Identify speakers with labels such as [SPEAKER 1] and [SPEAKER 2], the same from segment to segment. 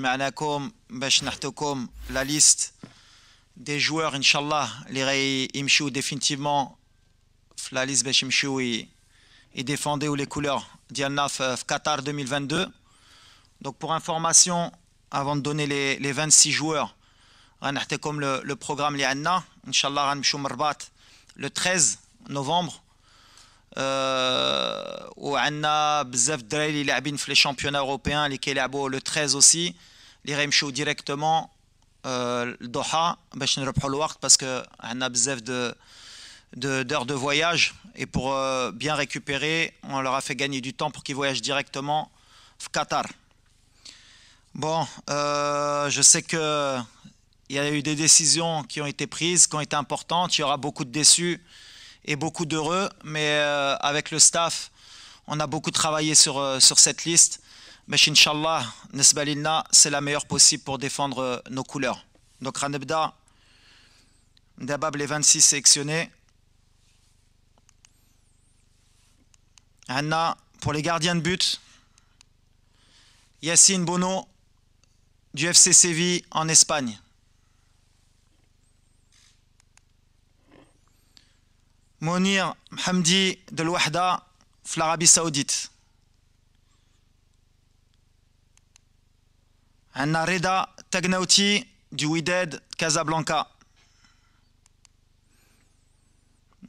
[SPEAKER 1] vous donner la liste des joueurs, Inshallah, les définitivement, la liste des défendre ou les couleurs, de euh, Qatar 2022. Donc pour information, avant de donner les 26 joueurs, Annacom, le programme, les Inshallah, Annacom, le 13 novembre, euh, ou Anna, Bzef, Dray, Léabin, Flech Championnat européen, le 13 aussi. اللي غيمشيو ديريكتومون للضحى باش نربحوا الوقت باسكو a d'heures de, voyage et pour euh, bien récupérer, on leur a fait gagner du temps pour qu'ils voyagent directement au Qatar. Bon, euh, je sais qu'il y a eu des décisions qui ont été prises, qui ont été importantes. Il y aura beaucoup de déçus et beaucoup d'heureux, mais euh, avec le staff, on a beaucoup travaillé sur, sur cette liste mais, Inch'Allah, nesbalina c'est la meilleure possible pour défendre euh, nos couleurs. Donc Ranebda, les 26 sélectionnés. Anna, pour les gardiens de but, Yassine Bono du FC Séville en Espagne. Monir Hamdi de l'Ouahda, l'Arabie Saoudite. Anna Reda Tagnauti du Wydad Casablanca.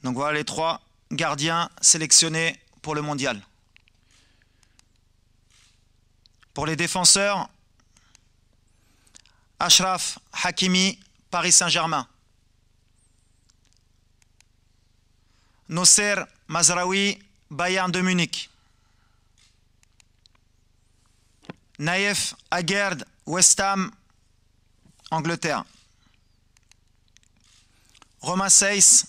[SPEAKER 1] Donc voilà les trois gardiens sélectionnés pour le mondial. Pour les défenseurs, Ashraf Hakimi, Paris Saint-Germain. Nosser Mazraoui, Bayern de Munich. Naïf Aguerd, West Ham, Angleterre. Romain Seis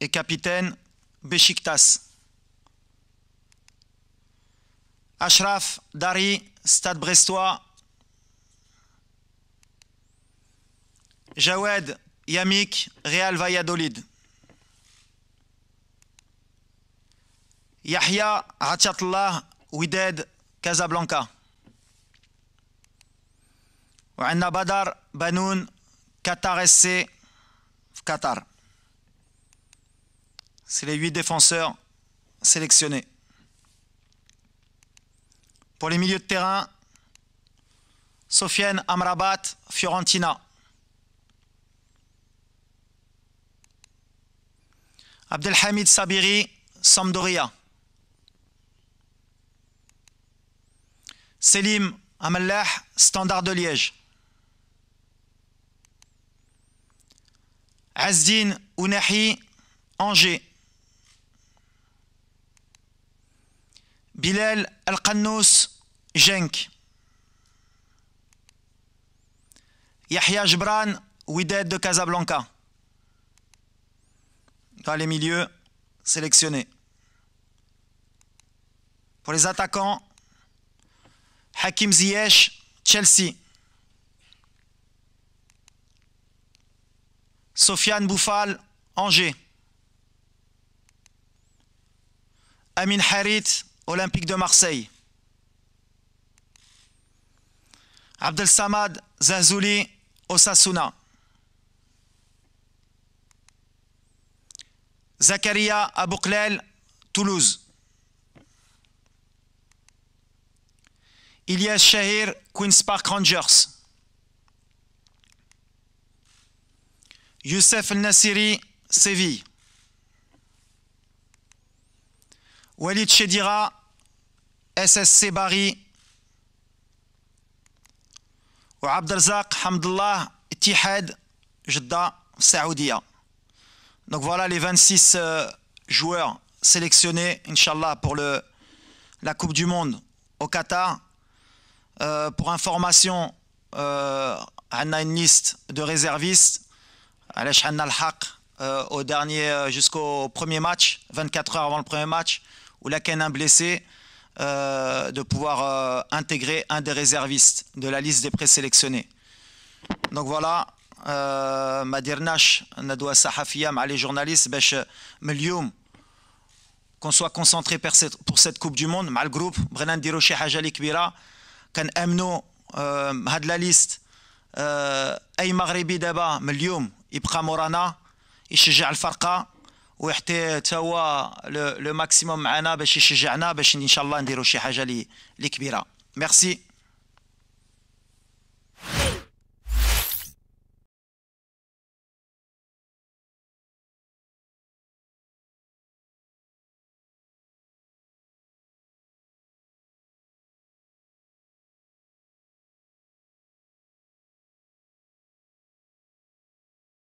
[SPEAKER 1] et capitaine Besiktas. Ashraf Dari, Stade Brestois. Jawed Yamik, Real Valladolid. Yahya Ratchatullah, Wided, Casablanca. وعندنا Badar, Banoun, Qatar SC, Qatar. C'est les huit défenseurs sélectionnés. Pour les milieux de terrain, Sofiane Amrabat, Fiorentina. Abdelhamid Sabiri, Sampdoria. Selim Amallah, Standard de Liège. Azdin Ounahi, Angers. Bilal Al-Qannous, Genk. Yahya Jbran, Wided de Casablanca. Dans les milieux sélectionnés. Pour les attaquants, Hakim Ziyech, Chelsea. Sofiane Boufal, Angers. Amin Harit, Olympique de Marseille. Abdel Samad Zazouli, Osasuna. Zakaria Abouklel, Toulouse. Ilyas Shahir, Queen's Park Rangers. Youssef El-Nassiri, Séville. Walid Chedira, SSC Bari. Abdelzak Hamdallah, Tihad, Jeddah, Saoudia. Donc voilà les 26 euh, joueurs sélectionnés, Inch'Allah, pour le, la Coupe du Monde au Qatar. Euh, pour information, euh, on a une liste de réservistes. Alors, on Haq euh, au dernier euh, jusqu'au premier match, 24 heures avant le premier match, où la un blessé euh, de pouvoir intégrer un des réservistes de la liste des présélectionnés. Donc voilà, ma dernière, Sahafiyam, les journalistes, qu'on soit concentré pour cette Coupe du Monde, mal groupe, Brennan Diroche Hajali Kbira, qu'un Had la liste, Aymar Ribi Daba, يبقى مورانا يشجع الفرقه ويحتي تا هو لو ماكسيموم معنا باش يشجعنا باش ان شاء الله نديرو شي حاجه لي كبيره ميرسي